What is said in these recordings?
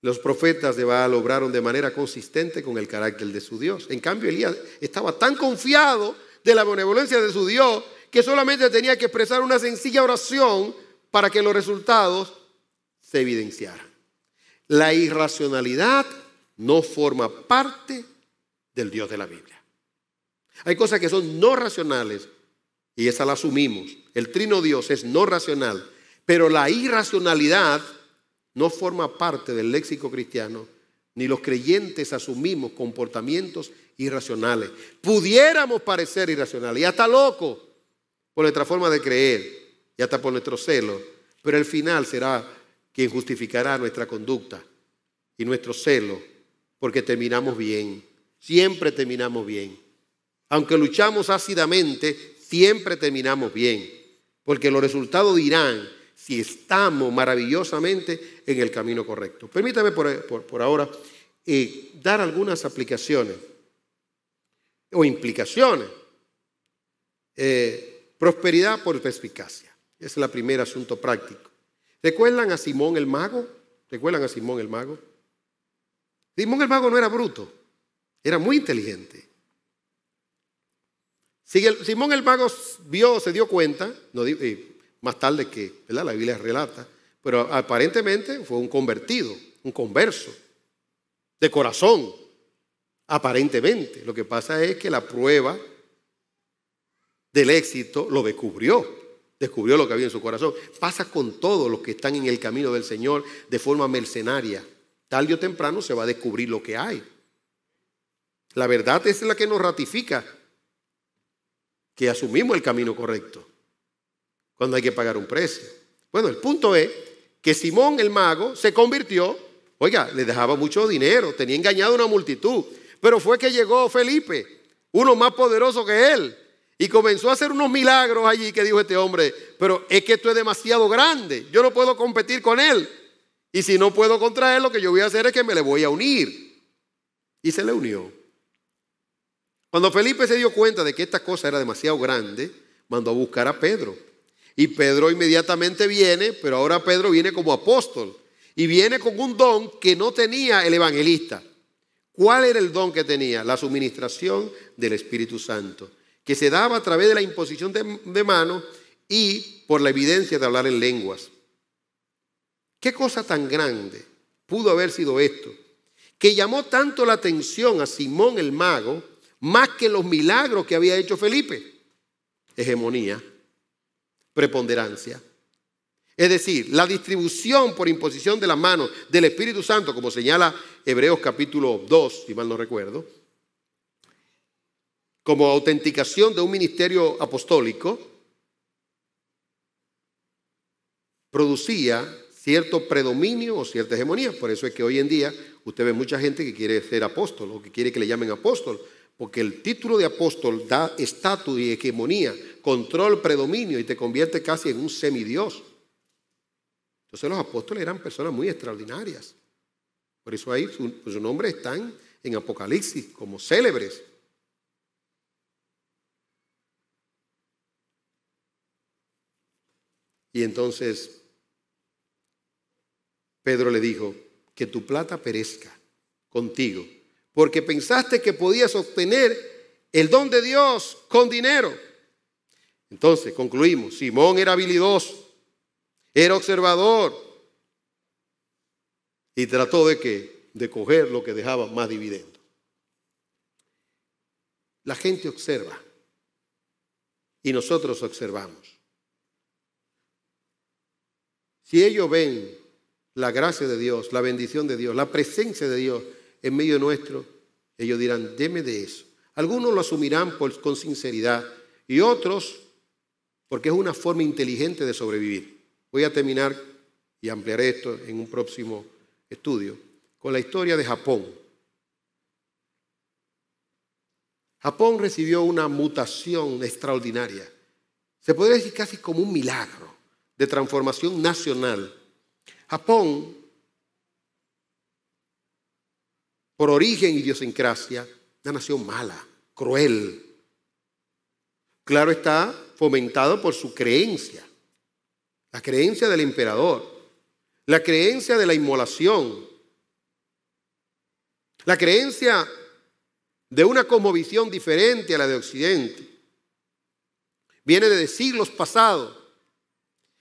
Los profetas de Baal obraron de manera consistente con el carácter de su Dios. En cambio, Elías estaba tan confiado de la benevolencia de su Dios que solamente tenía que expresar una sencilla oración para que los resultados se evidenciaran. La irracionalidad no forma parte del Dios de la Biblia. Hay cosas que son no racionales y esa la asumimos. El trino Dios es no racional, pero la irracionalidad no forma parte del léxico cristiano, ni los creyentes asumimos comportamientos irracionales. Pudiéramos parecer irracionales y hasta locos por nuestra forma de creer y hasta por nuestro celo, pero el final será quien justificará nuestra conducta y nuestro celo, porque terminamos bien, siempre terminamos bien. Aunque luchamos ácidamente, siempre terminamos bien, porque los resultados dirán si estamos maravillosamente en el camino correcto. Permítame por, ahora eh, dar algunas aplicaciones o implicaciones. Eh, prosperidad por perspicacia. Es el primer asunto práctico. ¿Recuerdan a Simón el mago? ¿Recuerdan a Simón el mago? Simón el mago no era bruto, era muy inteligente. Simón el mago vio, se dio cuenta, no, eh, más tarde que ¿verdad? la Biblia relata. Pero aparentemente fue un convertido, un converso, de corazón, aparentemente. Lo que pasa es que la prueba del éxito lo descubrió, descubrió lo que había en su corazón. Pasa con todos los que están en el camino del Señor de forma mercenaria. Tarde o temprano se va a descubrir lo que hay. La verdad es la que nos ratifica que asumimos el camino correcto cuando hay que pagar un precio. Bueno, el punto es que Simón el mago se convirtió, oiga, le dejaba mucho dinero, tenía engañado a una multitud, pero fue que llegó Felipe, uno más poderoso que él, y comenzó a hacer unos milagros allí que dijo este hombre, pero es que esto es demasiado grande, yo no puedo competir con él, y si no puedo contra él, lo que yo voy a hacer es que me le voy a unir. Y se le unió. Cuando Felipe se dio cuenta de que esta cosa era demasiado grande, mandó a buscar a Pedro. Y Pedro inmediatamente viene, pero ahora Pedro viene como apóstol. Y viene con un don que no tenía el evangelista. ¿Cuál era el don que tenía? La suministración del Espíritu Santo, que se daba a través de la imposición de, manos y por la evidencia de hablar en lenguas. ¿Qué cosa tan grande pudo haber sido esto? Que llamó tanto la atención a Simón el mago, más que los milagros que había hecho Felipe. Hegemonía, preponderancia. Es decir, la distribución por imposición de las manos del Espíritu Santo, como señala Hebreos capítulo 2, si mal no recuerdo, como autenticación de un ministerio apostólico, producía cierto predominio o cierta hegemonía. Por eso es que hoy en día usted ve mucha gente que quiere ser apóstol o que quiere que le llamen apóstol porque el título de apóstol da estatus y hegemonía, control, predominio y te convierte casi en un semidios. Entonces los apóstoles eran personas muy extraordinarias. Por eso ahí sus pues, nombres están en Apocalipsis como célebres. Y entonces Pedro le dijo, que tu plata perezca contigo porque pensaste que podías obtener el don de Dios con dinero. Entonces, concluimos, Simón era habilidoso, era observador y trató de De coger lo que dejaba más dividendo. La gente observa y nosotros observamos. Si ellos ven la gracia de Dios, la bendición de Dios, la presencia de Dios, en medio nuestro, ellos dirán, deme de eso. Algunos lo asumirán con sinceridad y otros porque es una forma inteligente de sobrevivir. Voy a terminar y ampliaré esto en un próximo estudio con la historia de Japón. Japón recibió una mutación extraordinaria, se podría decir casi como un milagro de transformación nacional. Japón por origen y idiosincrasia, una nación mala, cruel. Claro está, fomentado por su creencia, la creencia del emperador, la creencia de la inmolación, la creencia de una cosmovisión diferente a la de Occidente. Viene de siglos pasados.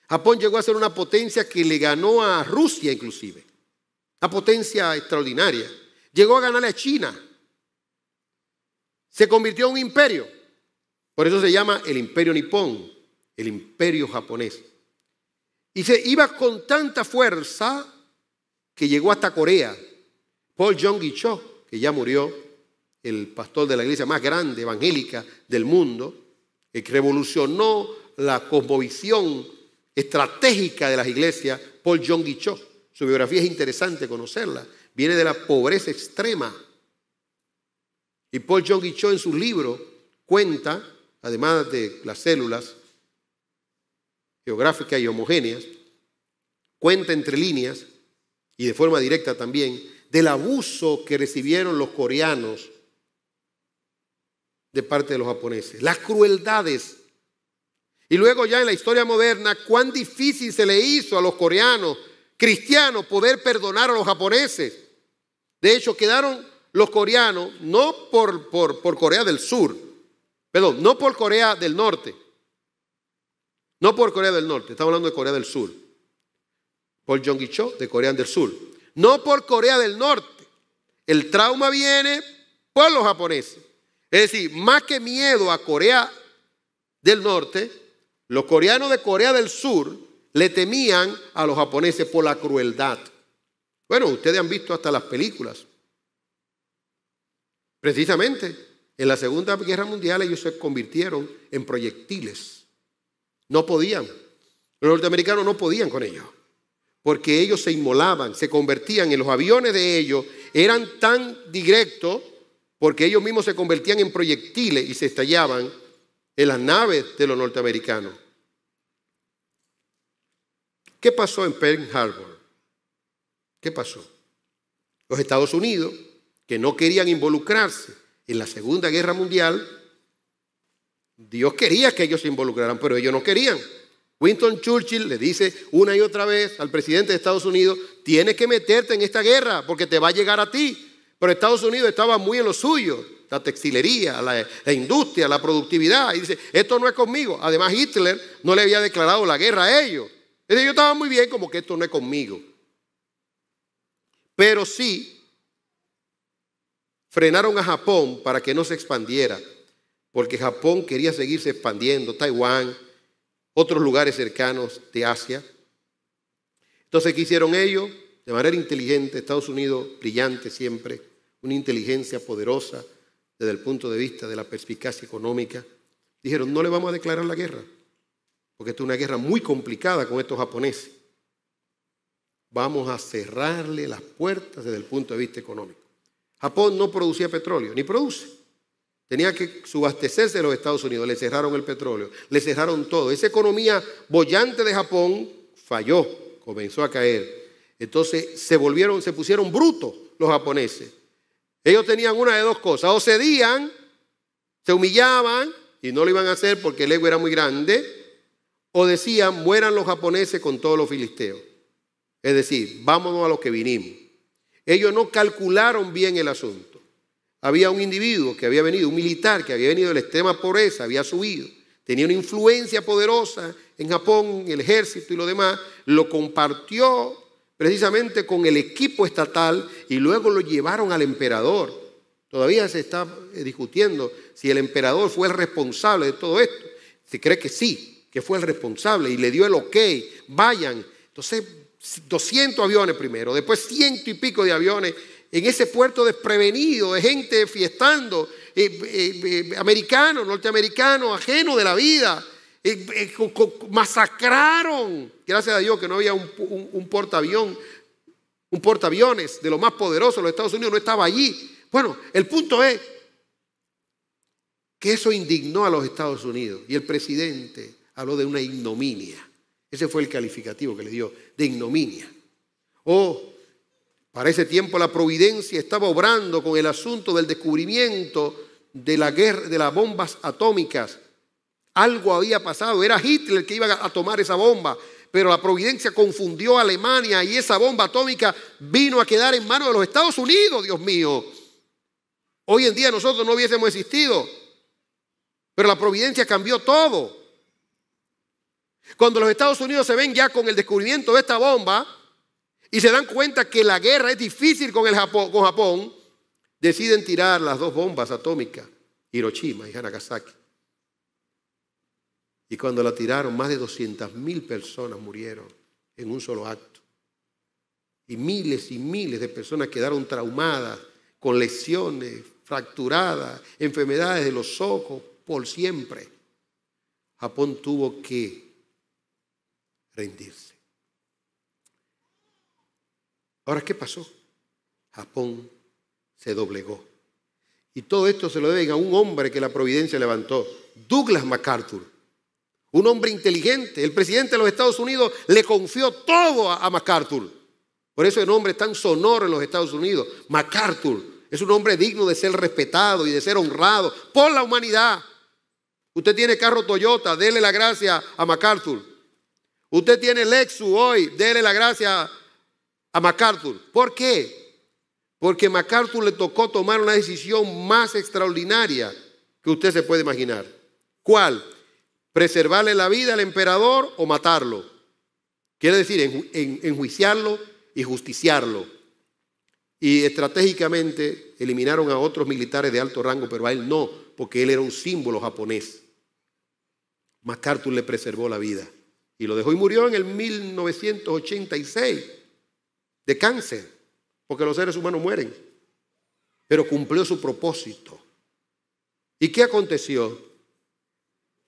Japón llegó a ser una potencia que le ganó a Rusia inclusive, una potencia extraordinaria. Llegó a ganarle a China. Se convirtió en un imperio. Por eso se llama el imperio nipón, el imperio japonés. Y se iba con tanta fuerza que llegó hasta Corea. Paul Jong Cho, que ya murió, el pastor de la iglesia más grande evangélica del mundo, que revolucionó la cosmovisión estratégica de las iglesias, Paul Jong Cho. Su biografía es interesante conocerla viene de la pobreza extrema. Y Paul John Cho en su libro cuenta, además de las células geográficas y homogéneas, cuenta entre líneas y de forma directa también del abuso que recibieron los coreanos de parte de los japoneses, las crueldades. Y luego ya en la historia moderna, cuán difícil se le hizo a los coreanos cristianos poder perdonar a los japoneses. De hecho, quedaron los coreanos no por, Corea del Sur, perdón, no por Corea del Norte, no por Corea del Norte, estamos hablando de Corea del Sur, por Jong de Corea del Sur, no por Corea del Norte. El trauma viene por los japoneses. Es decir, más que miedo a Corea del Norte, los coreanos de Corea del Sur le temían a los japoneses por la crueldad. Bueno, ustedes han visto hasta las películas. Precisamente, en la Segunda Guerra Mundial ellos se convirtieron en proyectiles. No podían. Los norteamericanos no podían con ellos. Porque ellos se inmolaban, se convertían en los aviones de ellos. Eran tan directos porque ellos mismos se convertían en proyectiles y se estallaban en las naves de los norteamericanos. ¿Qué pasó en Pearl Harbor? ¿Qué pasó? Los Estados Unidos, que no querían involucrarse en la Segunda Guerra Mundial, Dios quería que ellos se involucraran, pero ellos no querían. Winston Churchill le dice una y otra vez al presidente de Estados Unidos, tienes que meterte en esta guerra porque te va a llegar a ti. Pero Estados Unidos estaba muy en lo suyo, la textilería, la, industria, la productividad. Y dice, esto no es conmigo. Además, Hitler no le había declarado la guerra a ellos. dice, yo estaba muy bien como que esto no es conmigo pero sí frenaron a Japón para que no se expandiera, porque Japón quería seguirse expandiendo, Taiwán, otros lugares cercanos de Asia. Entonces, ¿qué hicieron ellos? De manera inteligente, Estados Unidos, brillante siempre, una inteligencia poderosa desde el punto de vista de la perspicacia económica, dijeron, no le vamos a declarar la guerra, porque esto es una guerra muy complicada con estos japoneses vamos a cerrarle las puertas desde el punto de vista económico. Japón no producía petróleo, ni produce. Tenía que subastecerse de los Estados Unidos, le cerraron el petróleo, le cerraron todo. Esa economía bollante de Japón falló, comenzó a caer. Entonces se volvieron, se pusieron brutos los japoneses. Ellos tenían una de dos cosas, o cedían, se humillaban y no lo iban a hacer porque el ego era muy grande, o decían, mueran los japoneses con todos los filisteos. Es decir, vámonos a lo que vinimos. Ellos no calcularon bien el asunto. Había un individuo que había venido, un militar que había venido de la extrema pobreza, había subido, tenía una influencia poderosa en Japón, en el ejército y lo demás, lo compartió precisamente con el equipo estatal y luego lo llevaron al emperador. Todavía se está eh, discutiendo si el emperador fue el responsable de todo esto. Se cree que sí, que fue el responsable y le dio el ok, vayan entonces, 200 aviones primero, después ciento y pico de aviones en ese puerto desprevenido, de gente fiestando, eh, eh, eh, americanos, norteamericanos, de la vida. masacraron, gracias a Dios que no había un, un portaaviones de lo más poderoso, los Estados Unidos no estaba allí. Bueno, el punto es que eso indignó a los Estados Unidos y el presidente habló de una ignominia. Ese fue el calificativo que le dio, de ignominia. Oh, para ese tiempo la providencia estaba obrando con el asunto del descubrimiento de, la guerra, de las bombas atómicas. Algo había pasado, era Hitler el que iba a tomar esa bomba, pero la providencia confundió a Alemania y esa bomba atómica vino a quedar en manos de los Estados Unidos, Dios mío. Hoy en día nosotros no hubiésemos existido, pero la providencia cambió todo. Cuando los Estados Unidos se ven ya con el descubrimiento de esta bomba y se dan cuenta que la guerra es difícil con, Japón, Japón, deciden tirar las dos bombas atómicas, Hiroshima y Nagasaki. Y cuando la tiraron, más de 200.000 personas murieron en un solo acto. Y miles y miles de personas quedaron traumadas, con lesiones, fracturadas, enfermedades de los ojos, por siempre. Japón tuvo que rendirse. Ahora, ¿qué pasó? Japón se doblegó. Y todo esto se lo deben a un hombre que la providencia levantó, Douglas MacArthur, un hombre inteligente. El presidente de los Estados Unidos le confió todo a MacArthur. Por eso el nombre es tan sonoro en los Estados Unidos, MacArthur. Es un hombre digno de ser respetado y de ser honrado por la humanidad. Usted tiene carro Toyota, dele la gracia a MacArthur. Usted tiene Lexu hoy, déle la gracia a MacArthur. ¿Por qué? Porque MacArthur le tocó tomar una decisión más extraordinaria que usted se puede imaginar. ¿Cuál? ¿Preservarle la vida al emperador o matarlo? Quiere decir, enjuiciarlo y justiciarlo. Y estratégicamente eliminaron a otros militares de alto rango, pero a él no, porque él era un símbolo japonés. MacArthur le preservó la vida. Y lo dejó y murió en el 1986 de cáncer, porque los seres humanos mueren. Pero cumplió su propósito. ¿Y qué aconteció?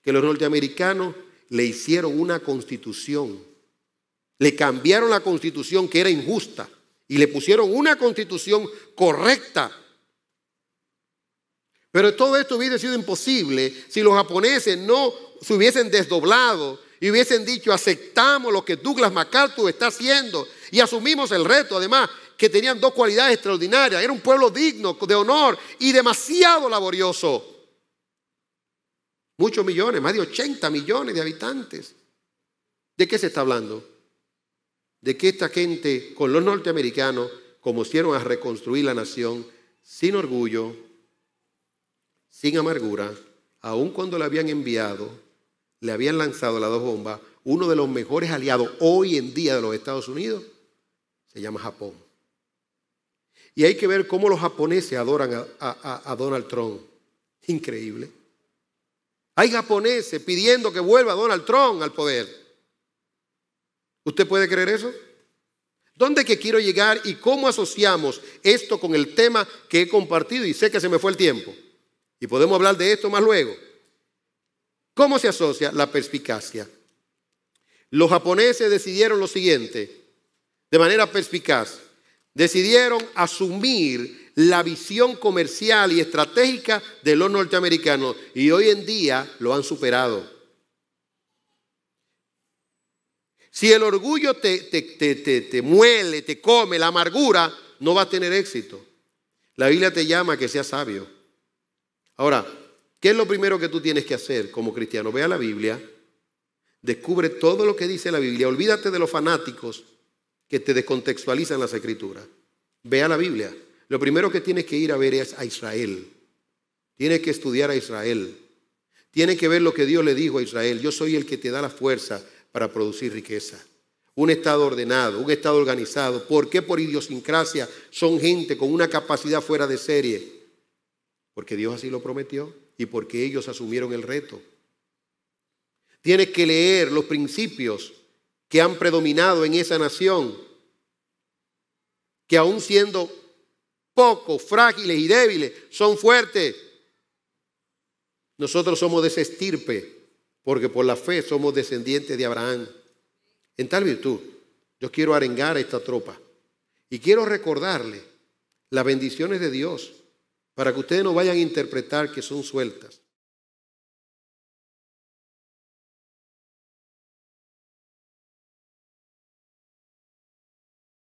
Que los norteamericanos le hicieron una constitución. Le cambiaron la constitución que era injusta y le pusieron una constitución correcta. Pero todo esto hubiese sido imposible si los japoneses no se hubiesen desdoblado y hubiesen dicho, aceptamos lo que Douglas MacArthur está haciendo y asumimos el reto, además, que tenían dos cualidades extraordinarias. Era un pueblo digno, de honor y demasiado laborioso. Muchos millones, más de 80 millones de habitantes. ¿De qué se está hablando? De que esta gente con los norteamericanos, como hicieron a reconstruir la nación, sin orgullo, sin amargura, aun cuando la habían enviado, le habían lanzado las dos bombas, uno de los mejores aliados hoy en día de los Estados Unidos se llama Japón. Y hay que ver cómo los japoneses adoran a, Donald Trump. Increíble. Hay japoneses pidiendo que vuelva Donald Trump al poder. ¿Usted puede creer eso? ¿Dónde que quiero llegar y cómo asociamos esto con el tema que he compartido? Y sé que se me fue el tiempo. Y podemos hablar de esto más luego. ¿Cómo se asocia la perspicacia? Los japoneses decidieron lo siguiente, de manera perspicaz. Decidieron asumir la visión comercial y estratégica de los norteamericanos y hoy en día lo han superado. Si el orgullo te, te, te, muele, te come, la amargura, no va a tener éxito. La Biblia te llama que seas sabio. Ahora, ¿Qué es lo primero que tú tienes que hacer como cristiano? Ve a la Biblia, descubre todo lo que dice la Biblia, olvídate de los fanáticos que te descontextualizan las escrituras. Ve a la Biblia. Lo primero que tienes que ir a ver es a Israel. Tienes que estudiar a Israel. Tienes que ver lo que Dios le dijo a Israel. Yo soy el que te da la fuerza para producir riqueza. Un Estado ordenado, un Estado organizado. ¿Por qué por idiosincrasia son gente con una capacidad fuera de serie? Porque Dios así lo prometió y porque ellos asumieron el reto. Tienes que leer los principios que han predominado en esa nación, que aún siendo pocos, frágiles y débiles, son fuertes. Nosotros somos de ese estirpe, porque por la fe somos descendientes de Abraham. En tal virtud, yo quiero arengar a esta tropa y quiero recordarle las bendiciones de Dios para que ustedes no vayan a interpretar que son sueltas.